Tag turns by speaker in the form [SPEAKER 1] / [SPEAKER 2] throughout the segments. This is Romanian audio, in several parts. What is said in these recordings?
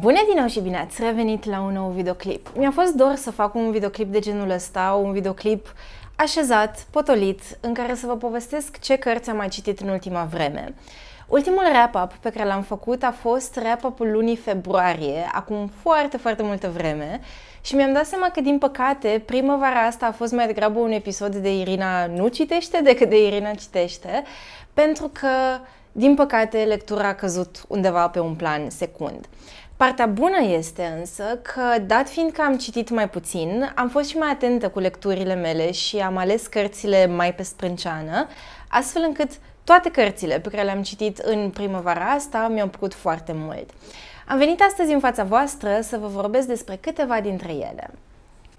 [SPEAKER 1] Bună din nou și bine ați revenit la un nou videoclip. Mi-a fost dor să fac un videoclip de genul ăsta, un videoclip așezat, potolit, în care să vă povestesc ce cărți am mai citit în ultima vreme. Ultimul wrap-up pe care l-am făcut a fost wrap-up-ul lunii februarie, acum foarte, foarte multă vreme și mi-am dat seama că, din păcate, primăvara asta a fost mai degrabă un episod de Irina nu citește decât de Irina citește, pentru că, din păcate, lectura a căzut undeva pe un plan secund. Partea bună este însă că, dat fiind că am citit mai puțin, am fost și mai atentă cu lecturile mele și am ales cărțile mai pe sprânceană, astfel încât toate cărțile pe care le-am citit în primăvara asta mi-au plăcut foarte mult. Am venit astăzi în fața voastră să vă vorbesc despre câteva dintre ele.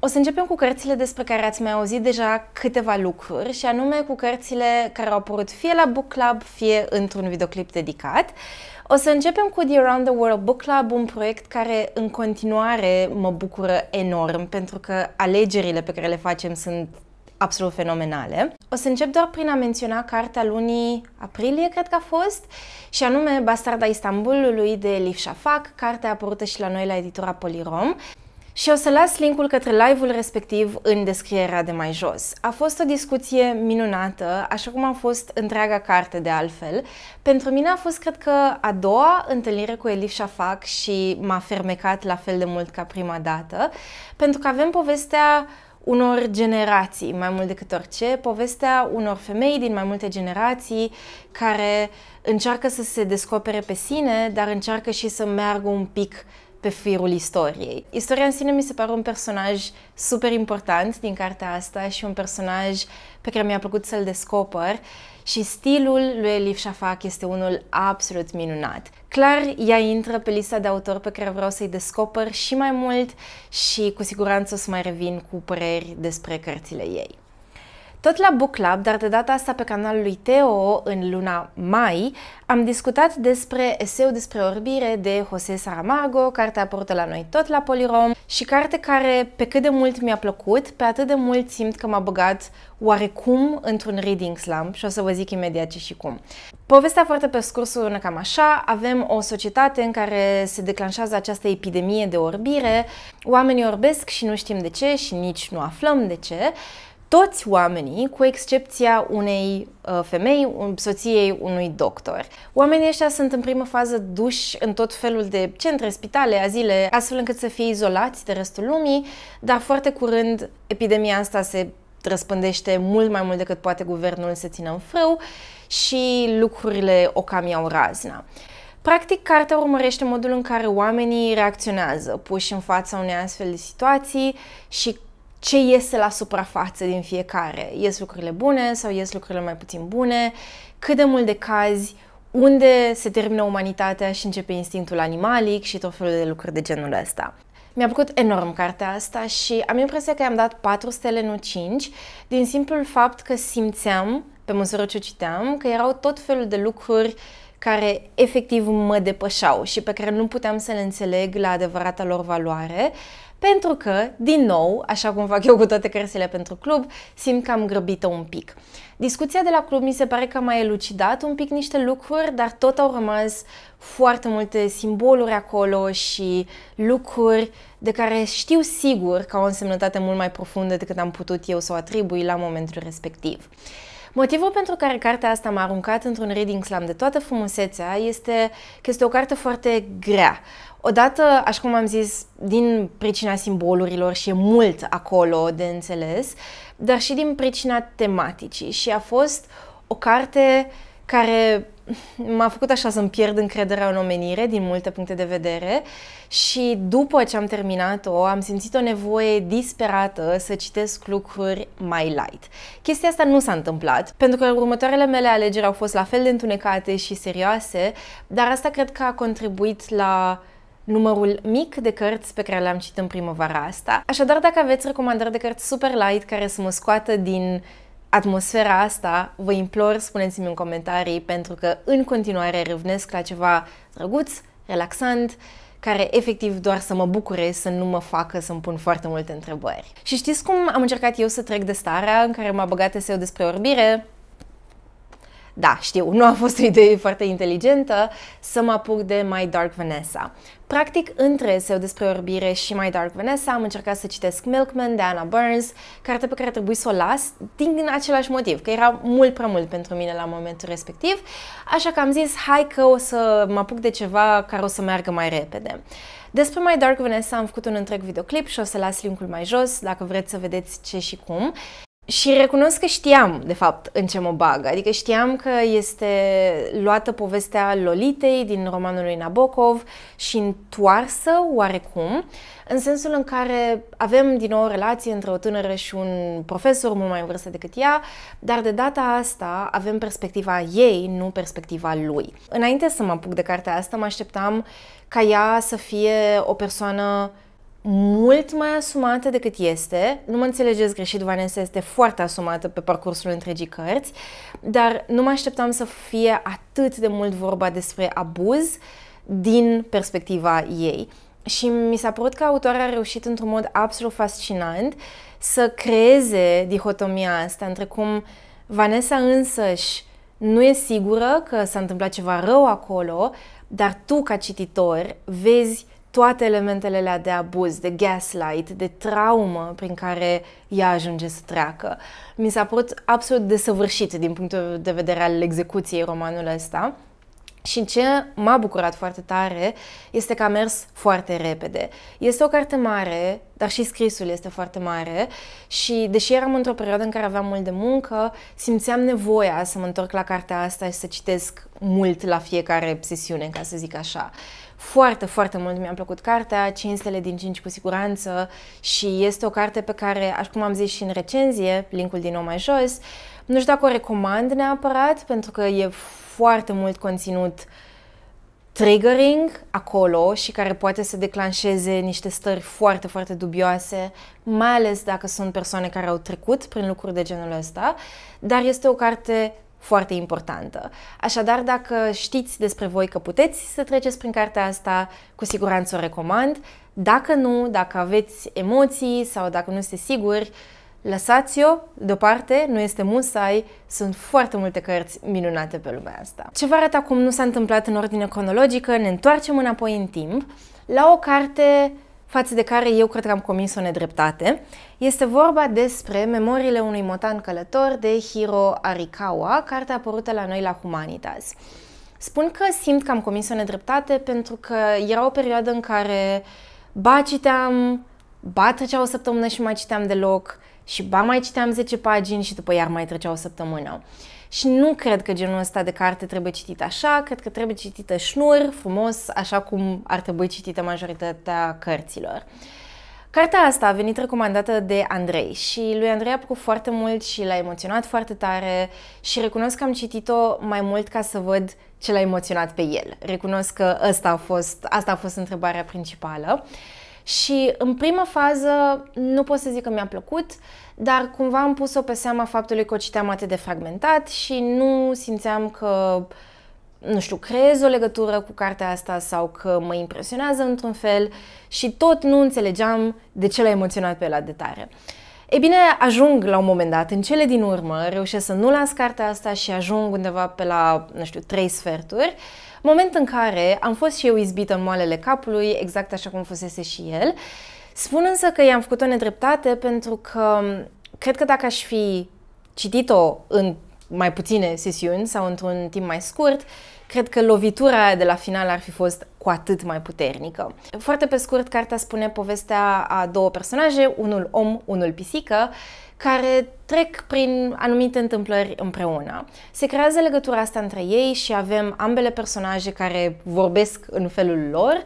[SPEAKER 1] O să începem cu cărțile despre care ați mai auzit deja câteva lucruri și anume cu cărțile care au apărut fie la Book Club, fie într-un videoclip dedicat o să începem cu The Around the World Book Club, un proiect care în continuare mă bucură enorm pentru că alegerile pe care le facem sunt absolut fenomenale. O să încep doar prin a menționa cartea lunii aprilie, cred că a fost, și anume Bastarda Istanbulului de Liv Shafak, cartea apărută și la noi la editura Polirom și o să las linkul către live-ul respectiv în descrierea de mai jos. A fost o discuție minunată, așa cum a fost întreaga carte de altfel. Pentru mine a fost, cred că, a doua întâlnire cu Elif Shafak și m-a fermecat la fel de mult ca prima dată, pentru că avem povestea unor generații, mai mult decât orice, povestea unor femei din mai multe generații care încearcă să se descopere pe sine, dar încearcă și să meargă un pic pe firul istoriei. Istoria în sine mi se pare un personaj super important din cartea asta și un personaj pe care mi-a plăcut să-l descoper și stilul lui Elif Shafak este unul absolut minunat. Clar, ea intră pe lista de autori pe care vreau să-i descoper și mai mult și cu siguranță o să mai revin cu păreri despre cărțile ei. Tot la Book Club, dar de data asta pe canalul lui Teo, în luna mai, am discutat despre Eseu despre orbire de José Saramago, carte apărută la noi tot la Polirom și carte care, pe cât de mult mi-a plăcut, pe atât de mult simt că m-a băgat oarecum într-un reading slump și o să vă zic imediat ce și cum. Povestea foarte pe scurs sună cam așa, avem o societate în care se declanșează această epidemie de orbire, oamenii orbesc și nu știm de ce și nici nu aflăm de ce toți oamenii, cu excepția unei uh, femei, un, soției unui doctor. Oamenii ăștia sunt în primă fază duși în tot felul de centre, spitale, azile, astfel încât să fie izolați de restul lumii, dar foarte curând epidemia asta se răspândește mult mai mult decât poate guvernul să țină în frâu și lucrurile o cam iau razna. Practic, cartea urmărește modul în care oamenii reacționează, puși în fața unei astfel de situații și ce iese la suprafață din fiecare. Ies lucrurile bune sau ies lucrurile mai puțin bune, cât de mult de cazi, unde se termină umanitatea și începe instinctul animalic și tot felul de lucruri de genul ăsta. Mi-a plăcut enorm cartea asta și am impresia că i-am dat 4 stele, nu 5, din simplul fapt că simțeam, pe măsură ce o citeam, că erau tot felul de lucruri care efectiv mă depășeau și pe care nu puteam să le înțeleg la adevărata lor valoare pentru că, din nou, așa cum fac eu cu toate cărțile pentru club, simt că am grăbit-o un pic. Discuția de la club mi se pare că a mai elucidat un pic niște lucruri, dar tot au rămas foarte multe simboluri acolo și lucruri de care știu sigur că au o însemnătate mult mai profundă decât am putut eu să o atribui la momentul respectiv. Motivul pentru care cartea asta m-a aruncat într-un reading slam de toată frumusețea este că este o carte foarte grea, Odată, așa cum am zis, din pricina simbolurilor și e mult acolo de înțeles, dar și din pricina tematicii și a fost o carte care m-a făcut așa să-mi pierd încrederea în omenire din multe puncte de vedere și după ce am terminat-o am simțit o nevoie disperată să citesc lucruri mai light. Chestia asta nu s-a întâmplat, pentru că următoarele mele alegeri au fost la fel de întunecate și serioase, dar asta cred că a contribuit la numărul mic de cărți pe care le-am citit în primăvara asta. Așadar, dacă aveți recomandări de cărți super light care să mă scoată din atmosfera asta, vă implor, spuneți-mi în comentarii, pentru că în continuare râvnesc la ceva drăguț, relaxant, care efectiv doar să mă bucure, să nu mă facă să-mi pun foarte multe întrebări. Și știți cum am încercat eu să trec de starea în care m-a băgat eu despre orbire? da, știu, nu a fost o idee foarte inteligentă să mă apuc de My Dark Vanessa. Practic, între Seu despre orbire și My Dark Vanessa am încercat să citesc Milkman de Anna Burns, carte pe care trebuie să o las din același motiv, că era mult prea mult pentru mine la momentul respectiv, așa că am zis, hai că o să mă apuc de ceva care o să meargă mai repede. Despre My Dark Vanessa am făcut un întreg videoclip și o să las linkul mai jos dacă vreți să vedeți ce și cum. Și recunosc că știam, de fapt, în ce mă bag. Adică știam că este luată povestea Lolitei din romanul lui Nabokov și întoarsă oarecum, în sensul în care avem din nou o relație între o tânără și un profesor mult mai în vârstă decât ea, dar de data asta avem perspectiva ei, nu perspectiva lui. Înainte să mă apuc de cartea asta, mă așteptam ca ea să fie o persoană mult mai asumată decât este. Nu mă înțelegeți greșit, Vanessa este foarte asumată pe parcursul întregii cărți, dar nu mă așteptam să fie atât de mult vorba despre abuz din perspectiva ei. Și mi s-a părut că autoarea a reușit într-un mod absolut fascinant să creeze dihotomia asta între cum Vanessa însăși nu e sigură că s-a întâmplat ceva rău acolo, dar tu, ca cititor, vezi toate elementele alea de abuz, de gaslight, de traumă prin care ea ajunge să treacă. Mi s-a părut absolut desăvârșit din punctul de vedere al execuției romanul ăsta. Și ce m-a bucurat foarte tare este că a mers foarte repede. Este o carte mare, dar și scrisul este foarte mare și deși eram într-o perioadă în care aveam mult de muncă, simțeam nevoia să mă întorc la cartea asta și să citesc mult la fiecare sesiune, ca să zic așa. Foarte, foarte mult mi-a plăcut cartea, 5 stele din 5 cu siguranță și este o carte pe care, așa cum am zis și în recenzie, linkul din nou mai jos, nu știu dacă o recomand neapărat, pentru că e foarte mult conținut triggering acolo și care poate să declanșeze niște stări foarte, foarte dubioase, mai ales dacă sunt persoane care au trecut prin lucruri de genul ăsta, dar este o carte foarte importantă. Așadar, dacă știți despre voi că puteți să treceți prin cartea asta, cu siguranță o recomand. Dacă nu, dacă aveți emoții sau dacă nu sunteți siguri, Lăsați-o deoparte, nu este musai, sunt foarte multe cărți minunate pe lumea asta. Ce vă arăt acum nu s-a întâmplat în ordine cronologică, ne întoarcem înapoi în timp la o carte față de care eu cred că am comis o nedreptate. Este vorba despre Memoriile unui motan călător de Hiro Arikawa, carte apărută la noi la Humanitas. Spun că simt că am comis o nedreptate pentru că era o perioadă în care ba citeam, ba trecea o săptămână și mai citeam deloc, și ba mai citeam 10 pagini și după iar mai trecea o săptămână. Și nu cred că genul ăsta de carte trebuie citit așa, cred că trebuie citită șnur, frumos, așa cum ar trebui citită majoritatea cărților. Cartea asta a venit recomandată de Andrei și lui Andrei a plăcut foarte mult și l-a emoționat foarte tare și recunosc că am citit-o mai mult ca să văd ce l-a emoționat pe el. Recunosc că asta a fost, asta a fost întrebarea principală. Uh, și în prima fază nu pot să zic că mi-a plăcut, dar cumva am pus-o pe seama faptului că o citeam atât de fragmentat și nu simțeam că nu știu, creez o legătură cu cartea asta sau că mă impresionează într-un fel și tot nu înțelegeam de ce l-a emoționat pe la de tare. E bine, ajung la un moment dat, în cele din urmă, reușesc să nu las cartea asta și ajung undeva pe la, nu știu, trei sferturi, Moment în care am fost și eu izbită în moalele capului, exact așa cum fusese și el. Spun însă că i-am făcut o nedreptate pentru că cred că dacă aș fi citit-o în mai puține sesiuni sau într-un timp mai scurt, cred că lovitura de la final ar fi fost cu atât mai puternică. Foarte pe scurt, cartea spune povestea a două personaje, unul om, unul pisică, care trec prin anumite întâmplări împreună. Se creează legătura asta între ei și avem ambele personaje care vorbesc în felul lor, uh,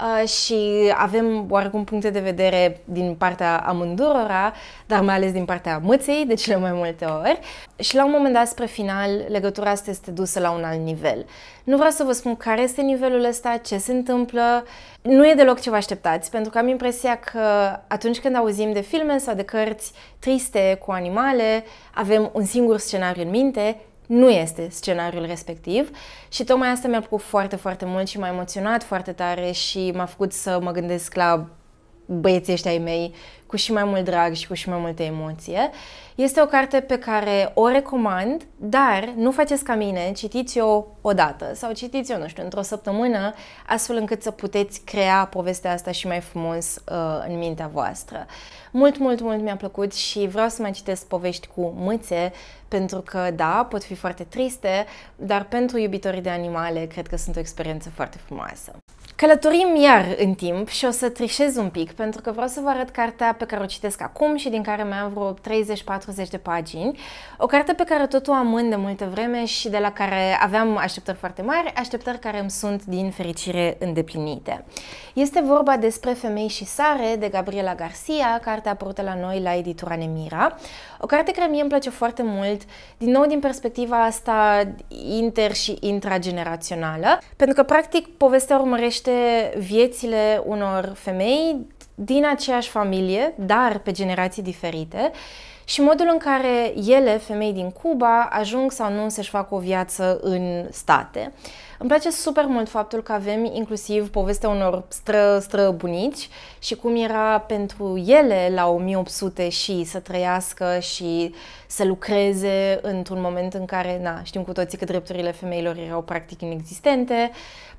[SPEAKER 1] Uh, și avem oarecum puncte de vedere din partea amândurora, dar mai ales din partea mâței de cele mai multe ori. Și la un moment dat, spre final, legătura asta este dusă la un alt nivel. Nu vreau să vă spun care este nivelul ăsta, ce se întâmplă, nu e deloc ce vă așteptați, pentru că am impresia că atunci când auzim de filme sau de cărți triste cu animale, avem un singur scenariu în minte nu este scenariul respectiv și tocmai asta mi-a plăcut foarte, foarte mult și m-a emoționat foarte tare și m-a făcut să mă gândesc la băieții ăștia ai mei cu și mai mult drag și cu și mai multă emoție. Este o carte pe care o recomand, dar nu faceți ca mine, citiți-o odată sau citiți-o, nu știu, într-o săptămână, astfel încât să puteți crea povestea asta și mai frumos uh, în mintea voastră. Mult, mult, mult mi-a plăcut și vreau să mai citesc povești cu mâțe, pentru că, da, pot fi foarte triste, dar pentru iubitorii de animale, cred că sunt o experiență foarte frumoasă. Călătorim iar în timp și o să trișez un pic pentru că vreau să vă arăt cartea pe care o citesc acum și din care mai am vreo 30-40 de pagini. O carte pe care tot o amân de multă vreme și de la care aveam așteptări foarte mari, așteptări care îmi sunt din fericire îndeplinite. Este vorba despre Femei și sare de Gabriela Garcia, cartea apărută la noi la editura Nemira. O carte care mie îmi place foarte mult, din nou din perspectiva asta inter- și intragenerațională, pentru că practic povestea urmărește privește viețile unor femei din aceeași familie, dar pe generații diferite și modul în care ele, femei din Cuba, ajung sau nu să-și facă o viață în state. Îmi place super mult faptul că avem inclusiv povestea unor stră, străbunici și cum era pentru ele la 1800 și să trăiască și să lucreze într-un moment în care, na, știm cu toții că drepturile femeilor erau practic inexistente,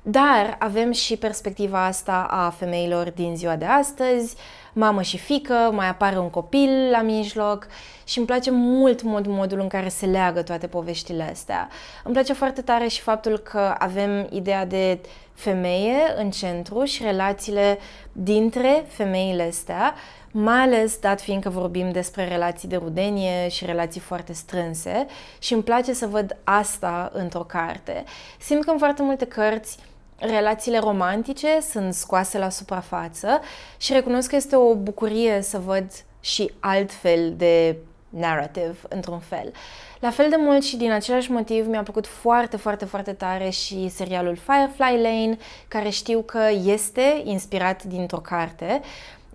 [SPEAKER 1] dar avem și perspectiva asta a femeilor din ziua de astăzi, mamă și fică, mai apare un copil la mijloc și îmi place mult, mult modul în care se leagă toate poveștile astea. Îmi place foarte tare și faptul că avem ideea de femeie în centru și relațiile dintre femeile astea, mai ales dat fiindcă vorbim despre relații de rudenie și relații foarte strânse și îmi place să văd asta într-o carte. Simt că în foarte multe cărți relațiile romantice sunt scoase la suprafață și recunosc că este o bucurie să văd și alt fel de narrative, într-un fel. La fel de mult și din același motiv mi-a plăcut foarte, foarte, foarte tare și serialul Firefly Lane, care știu că este inspirat dintr-o carte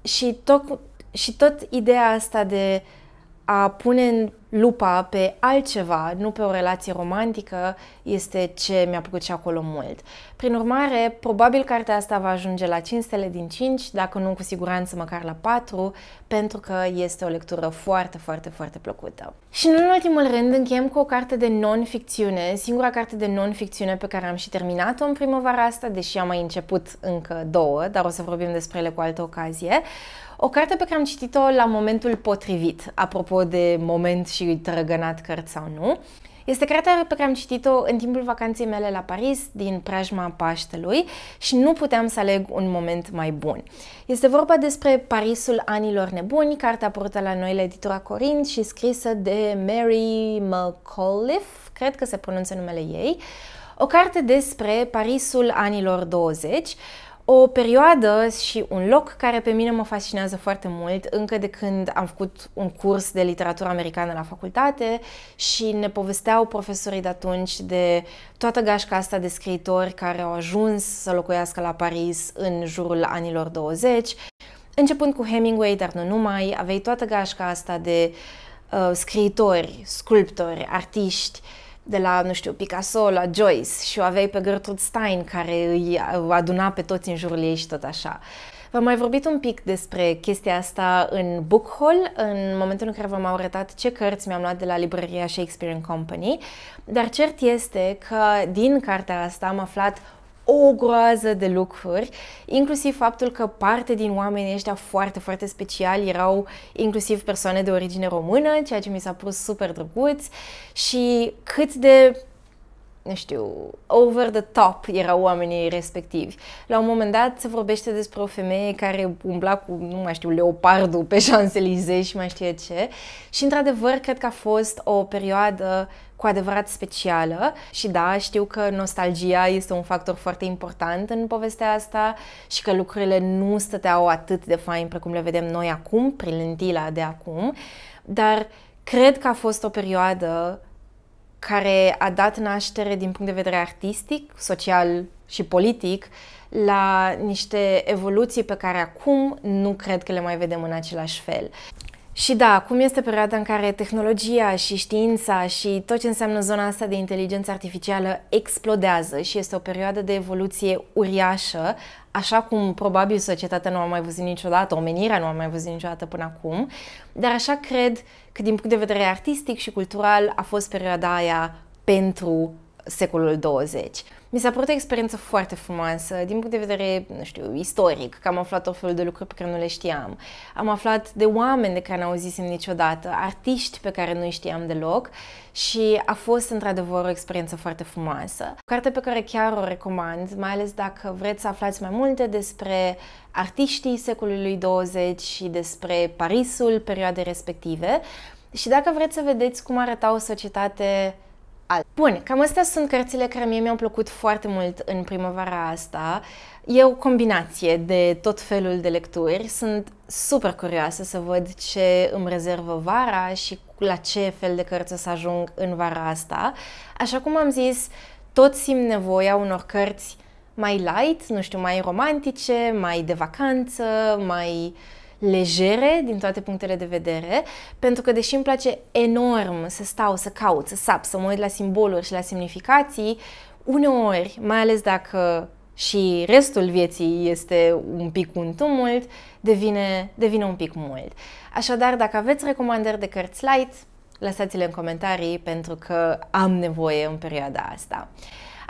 [SPEAKER 1] și tot, și tot ideea asta de uh, a pune în lupa pe altceva, nu pe o relație romantică, este ce mi-a plăcut și acolo mult. Prin urmare, probabil cartea asta va ajunge la 5 stele din 5, dacă nu cu siguranță măcar la 4, pentru că este o lectură foarte, foarte, foarte plăcută. Și nu în ultimul rând, încheiem cu o carte de non-ficțiune, singura carte de non-ficțiune pe care am și terminat-o în primăvara asta, deși am mai început încă două, dar o să vorbim despre ele cu altă ocazie. O carte pe care am citit-o la momentul potrivit, apropo de moment și trăgănat cărți sau nu, este cartea pe care am citit-o în timpul vacanței mele la Paris, din preajma Paștelui, și nu puteam să aleg un moment mai bun. Este vorba despre Parisul anilor nebuni, cartea apărută la noi la editura Corint și scrisă de Mary McAuliffe, cred că se pronunță numele ei, o carte despre Parisul anilor 20, o perioadă și un loc care pe mine mă fascinează foarte mult, încă de când am făcut un curs de literatură americană la facultate și ne povesteau profesorii de atunci de toată gașca asta de scriitori care au ajuns să locuiască la Paris în jurul anilor 20. Începând cu Hemingway, dar nu numai, aveai toată gașca asta de uh, scriitori, sculptori, artiști de la, nu știu, Picasso la Joyce și o aveai pe Gertrude Stein care îi aduna pe toți în jurul ei și tot așa. V-am mai vorbit un pic despre chestia asta în book haul, în momentul în care v-am arătat ce cărți mi-am luat de la librăria Shakespeare and Company, dar cert este că din cartea asta am aflat o groază de lucruri, inclusiv faptul că parte din oamenii ăștia foarte, foarte speciali erau inclusiv persoane de origine română, ceea ce mi s-a pus super drăguț și cât de nu știu, over the top erau oamenii respectivi. La un moment dat se vorbește despre o femeie care umbla cu, nu mai știu, leopardul pe Champs-Élysées și mai știe ce. Și într-adevăr, cred că a fost o perioadă cu adevărat specială și da, știu că nostalgia este un factor foarte important în povestea asta și că lucrurile nu stăteau atât de fain precum le vedem noi acum, prin lentila de acum, dar cred că a fost o perioadă care a dat naștere din punct de vedere artistic, social și politic la niște evoluții pe care acum nu cred că le mai vedem în același fel. Și da, acum este perioada în care tehnologia și știința și tot ce înseamnă zona asta de inteligență artificială explodează și este o perioadă de evoluție uriașă, așa cum probabil societatea nu a mai văzut niciodată, omenirea nu a mai văzut niciodată până acum, dar așa cred că din punct de vedere artistic și cultural a fost perioada aia pentru secolul 20. Mi s-a părut o experiență foarte frumoasă, din punct de vedere, nu știu, istoric, că am aflat o felul de lucruri pe care nu le știam. Am aflat de oameni de care n-auzisem niciodată, artiști pe care nu știam deloc și a fost într-adevăr o experiență foarte frumoasă. O carte pe care chiar o recomand, mai ales dacă vreți să aflați mai multe despre artiștii secolului 20 și despre Parisul perioadei respective și dacă vreți să vedeți cum arăta o societate alt. Bun, cam astea sunt cărțile care mie mi-au plăcut foarte mult în primăvara asta. E o combinație de tot felul de lecturi. Sunt super curioasă să văd ce îmi rezervă vara și la ce fel de cărți o să ajung în vara asta. Așa cum am zis, tot simt nevoia unor cărți mai light, nu știu, mai romantice, mai de vacanță, mai uh, legere din toate punctele de vedere, pentru că deși îmi place enorm să stau, să caut, să sap, să mă uit la simboluri și la semnificații, uneori, mai ales dacă și restul vieții este un pic un tumult, devine, devine un pic mult. Așadar, dacă aveți recomandări de cărți light, lăsați-le în comentarii pentru că am nevoie în perioada asta.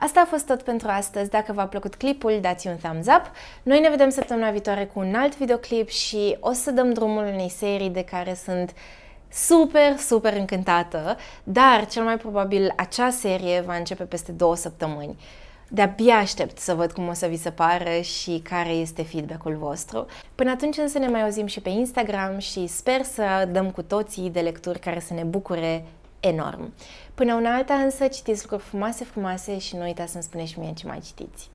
[SPEAKER 1] Asta a fost tot pentru astăzi. Dacă v-a plăcut clipul, dați un thumbs up. Noi ne vedem săptămâna viitoare cu un alt videoclip și o să dăm drumul unei serii de care sunt super, super încântată, dar cel mai probabil acea serie va începe peste două săptămâni. De-abia aștept să văd cum o să vi se pară și care este feedback-ul vostru. Până atunci însă ne mai auzim și pe Instagram și sper să dăm cu toții de lecturi care să ne bucure enorm. Până una alta însă citiți lucruri frumoase, frumoase și nu uitați să-mi spuneți și mie ce mai citiți.